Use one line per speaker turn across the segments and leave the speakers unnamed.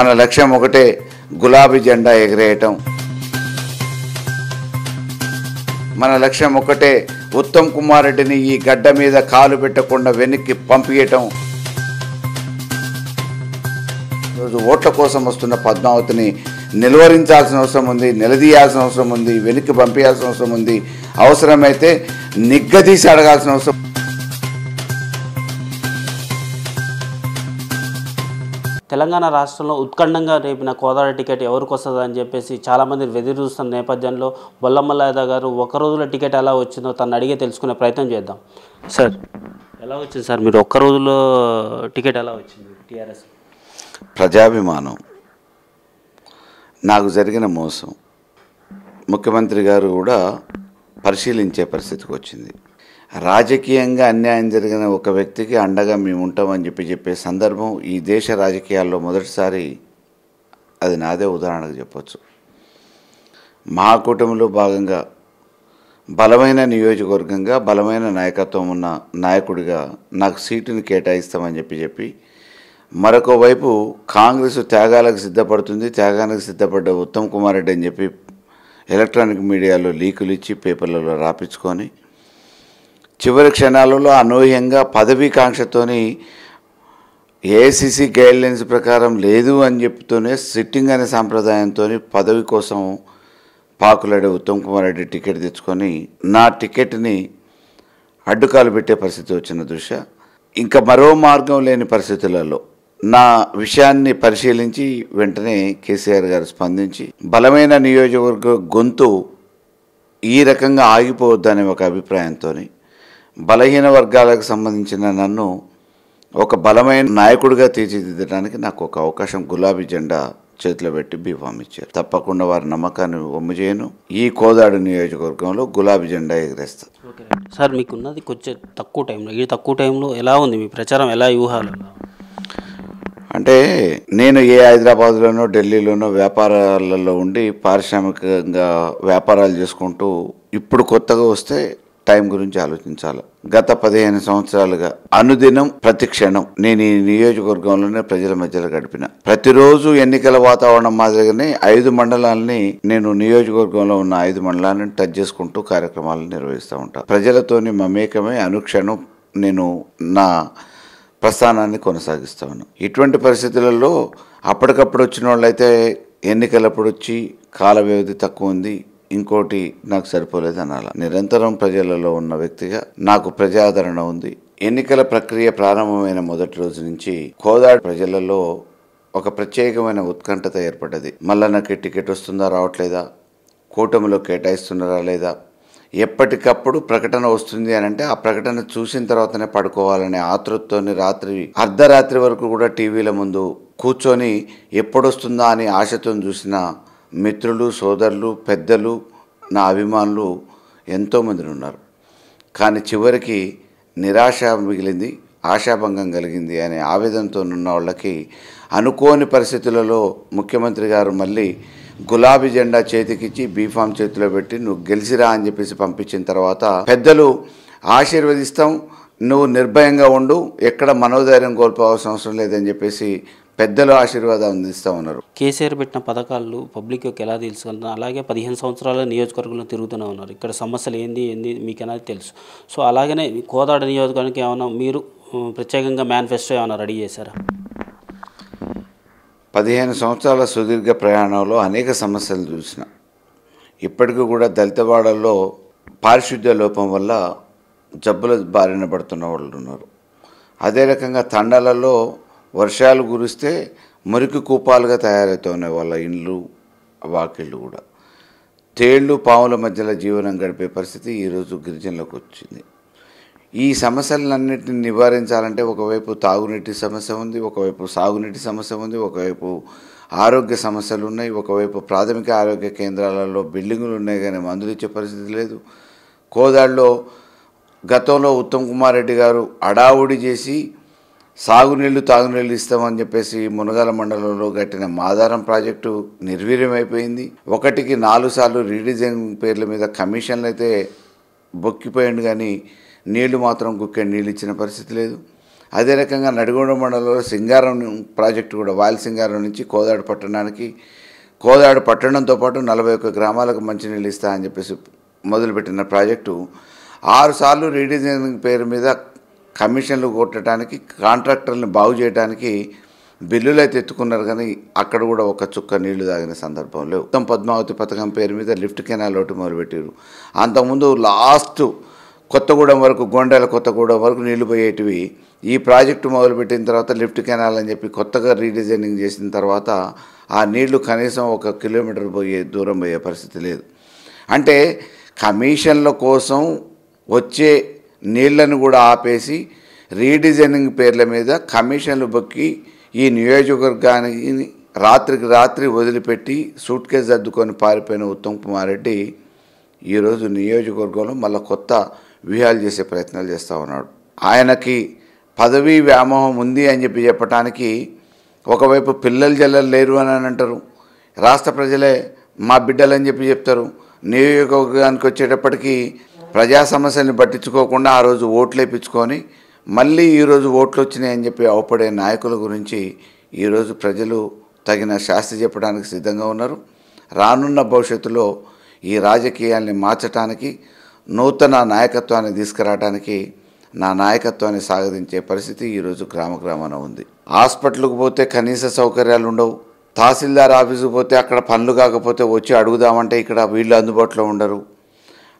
మన లక్ష్యం ఒకటే గులాబీ జెండా ఎగరేయటం మన లక్ష్యం ఒకటే ఉత్తమ్ కుమార్ రెడ్డిని ఈ గడ్డ మీద కాలు పెట్టకుండా వెనక్కి పంపించటం ఈరోజు ఓట్ల కోసం వస్తున్న పద్మావతిని నిలువరించాల్సిన అవసరం ఉంది నిలదీయాల్సిన అవసరం ఉంది వెనక్కి పంపించాల్సిన అవసరం ఉంది అవసరమైతే నిగ్గదీసి అడగాల్సిన అవసరం
తెలంగాణ రాష్ట్రంలో ఉత్కండంగా రేపిన కోదాడ టికెట్ ఎవరికి అని చెప్పేసి చాలామంది వెదిరిస్తున్న నేపథ్యంలో బొల్లమల్లయ్య గారు ఒక రోజులో టికెట్ ఎలా వచ్చిందో తను అడిగే తెలుసుకునే ప్రయత్నం చేద్దాం సార్ ఎలా వచ్చింది సార్ మీరు ఒక్క రోజులో టికెట్ ఎలా వచ్చింది టీఆర్ఎస్
ప్రజాభిమానం నాకు జరిగిన మోసం ముఖ్యమంత్రి గారు కూడా పరిశీలించే పరిస్థితికి వచ్చింది రాజకీయంగా అన్యాయం జరిగిన ఒక వ్యక్తికి అండగా మేము ఉంటామని చెప్పి చెప్పే సందర్భం ఈ దేశ రాజకీయాల్లో మొదటిసారి అది నాదే ఉదాహరణకు చెప్పచ్చు మా కుటుంబంలో భాగంగా బలమైన నియోజకవర్గంగా బలమైన నాయకత్వం ఉన్న నాయకుడిగా నాకు సీటుని కేటాయిస్తామని చెప్పి చెప్పి మరొక వైపు కాంగ్రెస్ త్యాగాలకు సిద్ధపడుతుంది త్యాగానికి సిద్ధపడ్డ ఉత్తమ్ కుమార్ రెడ్డి అని చెప్పి ఎలక్ట్రానిక్ మీడియాలో లీకులు ఇచ్చి పేపర్లలో రాపించుకొని చివరి క్షణాలలో అనూహ్యంగా పదవీకాంక్షతోని ఏసీసీ గైడ్లైన్స్ ప్రకారం లేదు అని చెప్తూనే సిట్టింగ్ అనే సాంప్రదాయంతో పదవి కోసం పాకులాడే ఉత్తమ్ కుమార్ రెడ్డి టికెట్ తెచ్చుకొని నా టికెట్ని అడ్డుకాలు పెట్టే పరిస్థితి వచ్చిన దృశ్య ఇంకా మరో మార్గం లేని పరిస్థితులలో నా విషయాన్ని పరిశీలించి వెంటనే కేసీఆర్ గారు స్పందించి బలమైన నియోజకవర్గ గొంతు ఈ రకంగా ఆగిపోవద్దనే ఒక అభిప్రాయంతో బలహీన వర్గాలకు సంబంధించిన నన్ను ఒక బలమైన నాయకుడిగా తీర్చిదిద్దడానికి నాకు ఒక అవకాశం గులాబీ జెండా చేతిలో పెట్టి బీఫామ్ ఇచ్చారు తప్పకుండా వారి నమ్మకాన్ని ఒమ్ము చేయను ఈ కోదాడు నియోజకవర్గంలో గులాబీ జెండా ఎగరేస్తాను
సార్ మీకున్నది కొంచెం తక్కువ టైంలో ఈ తక్కువ టైంలో ఎలా ఉంది మీ ప్రచారం ఎలా వ్యూహాలు
అంటే నేను ఏ హైదరాబాద్లోనో ఢిల్లీలోనో వ్యాపారాలలో ఉండి పారిశ్రామికంగా వ్యాపారాలు చేసుకుంటూ ఇప్పుడు కొత్తగా వస్తే టైం గురించి ఆలోచించాలి గత పదిహేను సంవత్సరాలుగా అనుదినం ప్రతి క్షణం నేను ఈ నియోజకవర్గంలోనే ప్రజల మధ్యలో గడిపిన ప్రతిరోజు ఎన్నికల వాతావరణం మాదిరిగానే ఐదు మండలాల్ని నేను నియోజకవర్గంలో ఉన్న ఐదు మండలాలను టచ్ చేసుకుంటూ కార్యక్రమాలను నిర్వహిస్తూ ఉంటాను ప్రజలతోని మమేకమే అనుక్షణం నేను నా ప్రస్థానాన్ని కొనసాగిస్తాను ఇటువంటి పరిస్థితులలో అప్పటికప్పుడు వచ్చిన వాళ్ళైతే ఎన్నికలప్పుడు వచ్చి కాల వ్యవధి తక్కువ ఉంది ఇంకోటి నాకు సరిపోలేదు అనాల నిరంతరం ప్రజలలో ఉన్న వ్యక్తిగా నాకు ప్రజాదరణ ఉంది ఎన్నికల ప్రక్రియ ప్రారంభమైన మొదటి రోజు నుంచి కోదాడ్ ప్రజలలో ఒక ప్రత్యేకమైన ఉత్కంఠత ఏర్పడ్డది మల్లన్నకి టికెట్ వస్తుందా రావట్లేదా కూటమిలో కేటాయిస్తున్నారా లేదా ఎప్పటికప్పుడు ప్రకటన వస్తుంది అని అంటే ఆ ప్రకటన చూసిన తర్వాతనే పడుకోవాలనే ఆతృతతోని రాత్రి అర్ధరాత్రి వరకు కూడా టీవీల ముందు కూర్చొని ఎప్పుడొస్తుందా అని ఆశతో చూసిన మిత్రులు సోదరులు పెద్దలు నా అభిమానులు ఎంతోమంది ఉన్నారు కానీ చివరికి నిరాశ మిగిలింది ఆశాభంగం కలిగింది అనే ఆవేదనతో ఉన్న వాళ్ళకి అనుకోని పరిస్థితులలో ముఖ్యమంత్రి గారు మళ్ళీ గులాబీ జెండా చేతికిచ్చి బీఫామ్ చేతిలో పెట్టి నువ్వు గెలిచిరా అని చెప్పేసి పంపించిన తర్వాత పెద్దలు ఆశీర్వదిస్తాం నువ్వు నిర్భయంగా ఉండు ఎక్కడ మనోధైర్యం కోల్పోవాల్సిన అవసరం లేదని చెప్పేసి పెద్దలు ఆశీర్వాదం అందిస్తూ ఉన్నారు
కేసీఆర్ పెట్టిన పథకాలు పబ్లిక్ యొక్క ఎలా తెలుసుకుంటున్నారు అలాగే పదిహేను సంవత్సరాల నియోజకవర్గంలో తిరుగుతూనే ఉన్నారు ఇక్కడ సమస్యలు ఏంది ఏంది మీకు అనేది తెలుసు సో అలాగనే కోదాడ నియోజకవర్గానికి ఏమైనా మీరు ప్రత్యేకంగా మేనిఫెస్టో ఏమైనా రెడీ చేశారా
పదిహేను సంవత్సరాల సుదీర్ఘ ప్రయాణంలో అనేక సమస్యలు చూసిన ఇప్పటికీ కూడా దళితవాడల్లో పారిశుద్ధ్య లోపం వల్ల జబ్బుల బారిన పడుతున్న వాళ్ళు ఉన్నారు అదే రకంగా తండాలలో వర్షాలు కురిస్తే మురికి కూపాలుగా ఉన్నాయి వాళ్ళ ఇండ్లు వాకిళ్ళు కూడా తేళ్లు పాముల మధ్యలో జీవనం గడిపే పరిస్థితి ఈరోజు గిరిజనులకు వచ్చింది ఈ సమస్యలన్నింటిని నివారించాలంటే ఒకవైపు తాగునీటి సమస్య ఉంది ఒకవైపు సాగునీటి సమస్య ఉంది ఒకవైపు ఆరోగ్య సమస్యలు ఉన్నాయి ఒకవైపు ప్రాథమిక ఆరోగ్య కేంద్రాలలో బిల్డింగులు ఉన్నాయి కానీ మందులు ఇచ్చే పరిస్థితి లేదు కోదాడులో గతంలో ఉత్తమ్ కుమార్ రెడ్డి గారు అడావుడి చేసి సాగునీళ్లు తాగునీళ్లు ఇస్తామని చెప్పేసి మునగాల మండలంలో కట్టిన మాదారం ప్రాజెక్టు నిర్వీర్యమైపోయింది ఒకటికి నాలుగు సార్లు రీడిజైన్ పేర్ల మీద కమిషన్లు అయితే బొక్కిపోయాడు కానీ నీళ్లు మాత్రం కుక్కే నీళ్ళు ఇచ్చిన పరిస్థితి లేదు అదే రకంగా నడిగొండ మండలంలో సింగారం ప్రాజెక్టు కూడా వాయలసింగారం నుంచి కోదాడు పట్టణానికి కోదాడు పట్టణంతో పాటు నలభై ఒక్క గ్రామాలకు మంచినీళ్ళు ఇస్తా అని చెప్పేసి మొదలుపెట్టిన ప్రాజెక్టు ఆరుసార్లు రీడిజైనింగ్ పేరు మీద కమిషన్లు కొట్టడానికి కాంట్రాక్టర్లను బాగు చేయడానికి అయితే ఎత్తుకున్నారు కానీ అక్కడ కూడా ఒక చుక్క నీళ్లు తాగిన సందర్భం లేవు మొత్తం పద్మావతి పథకం పేరు మీద లిఫ్ట్ కెనాల్ ఒకటి మొదలుపెట్టారు అంతకుముందు లాస్ట్ కొత్తగూడెం వరకు గొండెల కొత్తగూడెం వరకు నీళ్లు పోయేటివి ఈ ప్రాజెక్టు మొదలుపెట్టిన తర్వాత లిఫ్ట్ కెనాల్ అని చెప్పి కొత్తగా రీడిజైనింగ్ చేసిన తర్వాత ఆ నీళ్లు కనీసం ఒక కిలోమీటర్ పోయే దూరం పోయే పరిస్థితి లేదు అంటే కమిషన్ల కోసం వచ్చే నీళ్లను కూడా ఆపేసి రీడిజైనింగ్ పేర్ల మీద కమిషన్లు బొక్కి ఈ నియోజకవర్గానికి రాత్రికి రాత్రి వదిలిపెట్టి సూట్ కేసు సర్దుకొని పారిపోయిన ఉత్తమ్ కుమార్ రెడ్డి ఈరోజు నియోజకవర్గంలో మళ్ళీ కొత్త వ్యూహాలు చేసే ప్రయత్నాలు చేస్తూ ఉన్నాడు ఆయనకి పదవీ వ్యామోహం ఉంది అని చెప్పి చెప్పడానికి ఒకవైపు పిల్లలు జల్లలు లేరు అని అంటారు రాష్ట్ర ప్రజలే మా బిడ్డలని చెప్పి చెప్తారు నియోజకవర్గానికి వచ్చేటప్పటికీ ప్రజా సమస్యల్ని పట్టించుకోకుండా ఆ రోజు ఓట్లేపించుకొని మళ్ళీ ఈరోజు ఓట్లు వచ్చినాయని చెప్పి అవపడే నాయకుల గురించి ఈరోజు ప్రజలు తగిన శాస్తి చెప్పడానికి సిద్ధంగా ఉన్నారు రానున్న భవిష్యత్తులో ఈ రాజకీయాల్ని మార్చడానికి నూతన నాయకత్వాన్ని తీసుకురావడానికి నా నాయకత్వాన్ని సాగదించే పరిస్థితి ఈరోజు గ్రామ గ్రామాన ఉంది హాస్పిటల్కి పోతే కనీస సౌకర్యాలు ఉండవు తహసీల్దార్ ఆఫీసుకు పోతే అక్కడ పనులు కాకపోతే వచ్చి అడుగుదామంటే ఇక్కడ వీళ్ళు అందుబాటులో ఉండరు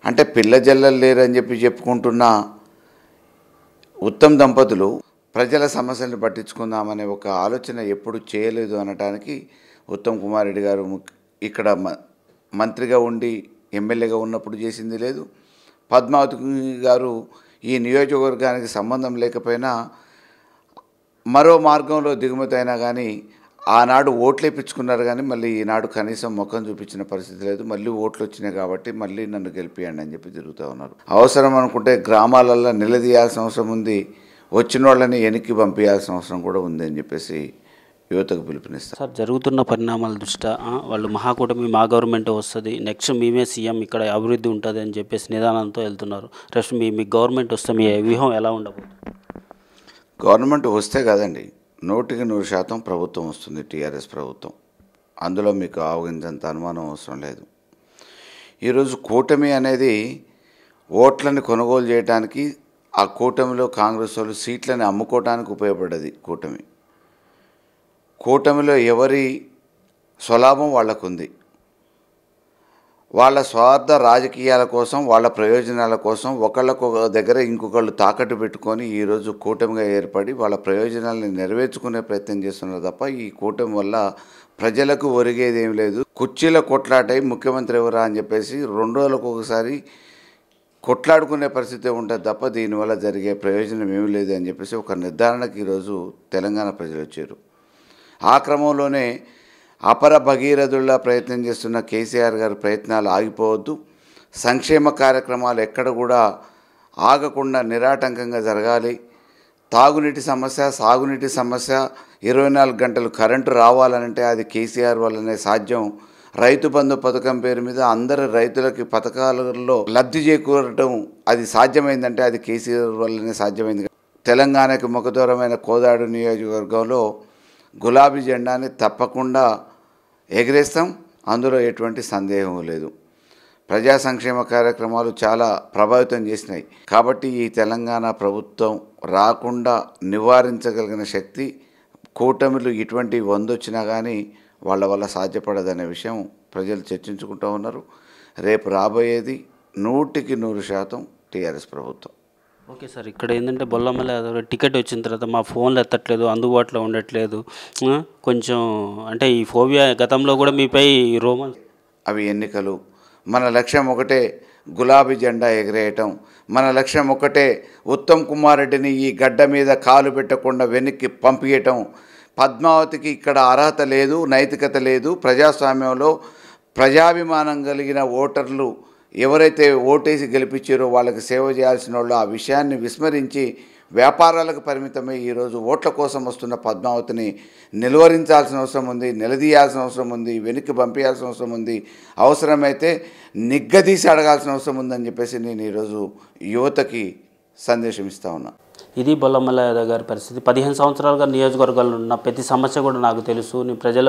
అంటే పిల్ల జల్లలు లేరని చెప్పి చెప్పుకుంటున్న ఉత్తమ దంపతులు ప్రజల సమస్యలను పట్టించుకుందామనే ఒక ఆలోచన ఎప్పుడు చేయలేదు అనటానికి ఉత్తమ్ కుమార్ రెడ్డి గారు ఇక్కడ మంత్రిగా ఉండి ఎమ్మెల్యేగా ఉన్నప్పుడు చేసింది లేదు పద్మావతి గారు ఈ నియోజకవర్గానికి సంబంధం లేకపోయినా మరో మార్గంలో దిగుమతి అయినా కానీ ఆనాడు ఓట్లు వేయించుకున్నారు కానీ మళ్ళీ ఈనాడు కనీసం ముఖం చూపించిన పరిస్థితి లేదు మళ్ళీ ఓట్లు వచ్చినాయి కాబట్టి మళ్ళీ నన్ను గెలిపియండి అని చెప్పి తిరుగుతూ ఉన్నారు అవసరం అనుకుంటే గ్రామాలల్లో నిలదీయాల్సిన అవసరం ఉంది వచ్చిన వాళ్ళని వెనక్కి పంపించాల్సిన అవసరం కూడా ఉంది అని చెప్పేసి యువతకు పిలుపునిస్తారు
సార్ జరుగుతున్న పరిణామాల దృష్ట్యా వాళ్ళు మహాకూటమి మా గవర్నమెంట్ వస్తుంది నెక్స్ట్ మేమే సీఎం ఇక్కడ అభివృద్ధి ఉంటుంది అని చెప్పేసి నిదానంతో వెళ్తున్నారు నెక్స్ట్ మీ మీ గవర్నమెంట్ వస్తే మీ వ్యూహం ఎలా ఉండబోతుంది
గవర్నమెంట్ వస్తే కదండి నూటికి నూరు శాతం ప్రభుత్వం వస్తుంది టీఆర్ఎస్ ప్రభుత్వం అందులో మీకు ఆవగించంత అనుమానం అవసరం లేదు ఈరోజు కూటమి అనేది ఓట్లను కొనుగోలు చేయడానికి ఆ కూటమిలో కాంగ్రెస్ వాళ్ళు సీట్లని అమ్ముకోవడానికి ఉపయోగపడ్డది కూటమి కూటమిలో ఎవరి స్వలాభం వాళ్ళకుంది వాళ్ళ స్వార్థ రాజకీయాల కోసం వాళ్ళ ప్రయోజనాల కోసం ఒకళ్ళకు దగ్గర ఇంకొకళ్ళు తాకట్టు పెట్టుకొని ఈరోజు కూటమిగా ఏర్పడి వాళ్ళ ప్రయోజనాలను నెరవేర్చుకునే ప్రయత్నం చేస్తున్నారు తప్ప ఈ కూటమి వల్ల ప్రజలకు ఒరిగేది లేదు కుర్చీల కొట్లాటై ముఖ్యమంత్రి ఎవరా అని చెప్పేసి రెండు రోజులకు ఒకసారి కొట్లాడుకునే పరిస్థితి ఉంటుంది తప్ప దీనివల్ల జరిగే ప్రయోజనం ఏమీ లేదు అని చెప్పేసి ఒక నిర్ధారణకు ఈరోజు తెలంగాణ ప్రజలు వచ్చారు ఆ క్రమంలోనే అపర భగీరథుల్లా ప్రయత్నం చేస్తున్న కేసీఆర్ గారి ప్రయత్నాలు ఆగిపోవద్దు సంక్షేమ కార్యక్రమాలు ఎక్కడ కూడా ఆగకుండా నిరాటంకంగా జరగాలి తాగునీటి సమస్య సాగునీటి సమస్య ఇరవై నాలుగు గంటలు కరెంటు రావాలంటే అది కేసీఆర్ వల్లనే సాధ్యం రైతు బంధు పథకం పేరు మీద అందరు రైతులకి పథకాలలో లబ్ధి చేకూరటం అది సాధ్యమైందంటే అది కేసీఆర్ వల్లనే సాధ్యమైంది తెలంగాణకి ముఖదూరమైన కోదాడు నియోజకవర్గంలో గులాబీ జెండాని తప్పకుండా ఎగరేస్తాం అందులో ఎటువంటి సందేహం లేదు ప్రజా సంక్షేమ కార్యక్రమాలు చాలా ప్రభావితం చేసినాయి కాబట్టి ఈ తెలంగాణ ప్రభుత్వం రాకుండా నివారించగలిగిన శక్తి కూటమిలు ఇటువంటి వందొచ్చినా కానీ వాళ్ళ వల్ల సాధ్యపడదనే విషయం ప్రజలు చర్చించుకుంటూ ఉన్నారు రేపు రాబోయేది నూటికి నూరు శాతం టీఆర్ఎస్ ప్రభుత్వం
ఓకే సార్ ఇక్కడ ఏంటంటే బొల్లమల టికెట్ వచ్చిన తర్వాత మా ఫోన్లు ఎత్తట్లేదు అందుబాటులో ఉండట్లేదు కొంచెం
అంటే ఈ ఫోబియా గతంలో కూడా మీపై రోమన్ అవి ఎన్నికలు మన లక్ష్యం ఒకటే గులాబీ జెండా ఎగరేయటం మన లక్ష్యం ఒకటే ఉత్తమ్ కుమార్ రెడ్డిని ఈ గడ్డ మీద కాలు పెట్టకుండా వెనక్కి పంపించటం పద్మావతికి ఇక్కడ అర్హత లేదు నైతికత లేదు ప్రజాస్వామ్యంలో ప్రజాభిమానం కలిగిన ఓటర్లు ఎవరైతే ఓటేసి గెలిపించారో వాళ్ళకి సేవ చేయాల్సిన వాళ్ళు ఆ విషయాన్ని విస్మరించి వ్యాపారాలకు పరిమితమై ఈరోజు ఓట్ల కోసం వస్తున్న పద్మావతిని నిలువరించాల్సిన అవసరం ఉంది నిలదీయాల్సిన అవసరం ఉంది వెనక్కి పంపించాల్సిన అవసరం ఉంది అవసరమైతే నిగ్గదీసి అడగాల్సిన అవసరం ఉందని చెప్పేసి నేను ఈరోజు యువతకి సందేశం ఇస్తా ఉన్నాను
ఇది బొల్లమల్ల యాదవ్ గారి పరిస్థితి పదిహేను సంవత్సరాలుగా నియోజకవర్గాలు ఉన్న ప్రతి సమస్య కూడా నాకు తెలుసు నేను ప్రజల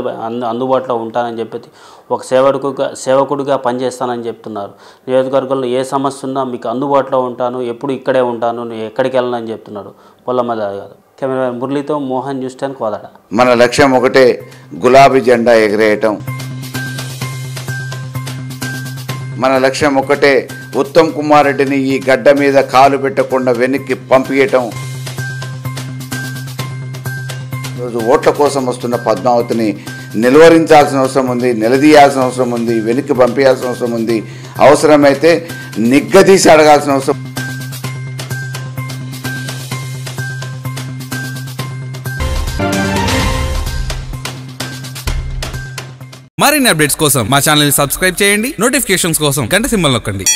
అందుబాటులో ఉంటానని చెప్పి ఒక సేవకుడుగా సేవకుడిగా పనిచేస్తానని చెప్తున్నారు నియోజకవర్గంలో ఏ సమస్య ఉన్నా మీకు అందుబాటులో ఉంటాను ఎప్పుడు ఇక్కడే ఉంటాను నేను ఎక్కడికి వెళ్ళనని చెప్తున్నాడు బొల్లమల్ల యాదవ్ గారు కెమెరా మురళితో మోహన్ న్యూస్ టెన్ కోదాడ
మన లక్ష్యం ఒకటే గులాబీ జెండా ఎగరేయటం మన లక్ష్యం ఒక్కటే ఉత్తమ్ కుమార్ రెడ్డిని ఈ గడ్డ మీద కాలు పెట్టకుండా వెనక్కి పంపించటం ఈరోజు ఓట్ల కోసం వస్తున్న పద్మావతిని నిలువరించాల్సిన అవసరం ఉంది నిలదీయాల్సిన అవసరం ఉంది వెనక్కి పంపించాల్సిన అవసరం ఉంది అవసరమైతే నిగ్గదీసి అడగాల్సిన అవసరం మరిన్ని అప్డేట్స్ కోసం మా ఛానల్ సబ్స్క్రైబ్ చేయండి నోటిఫికేషన్స్ కోసం గంట సింబల్ నొక్కండి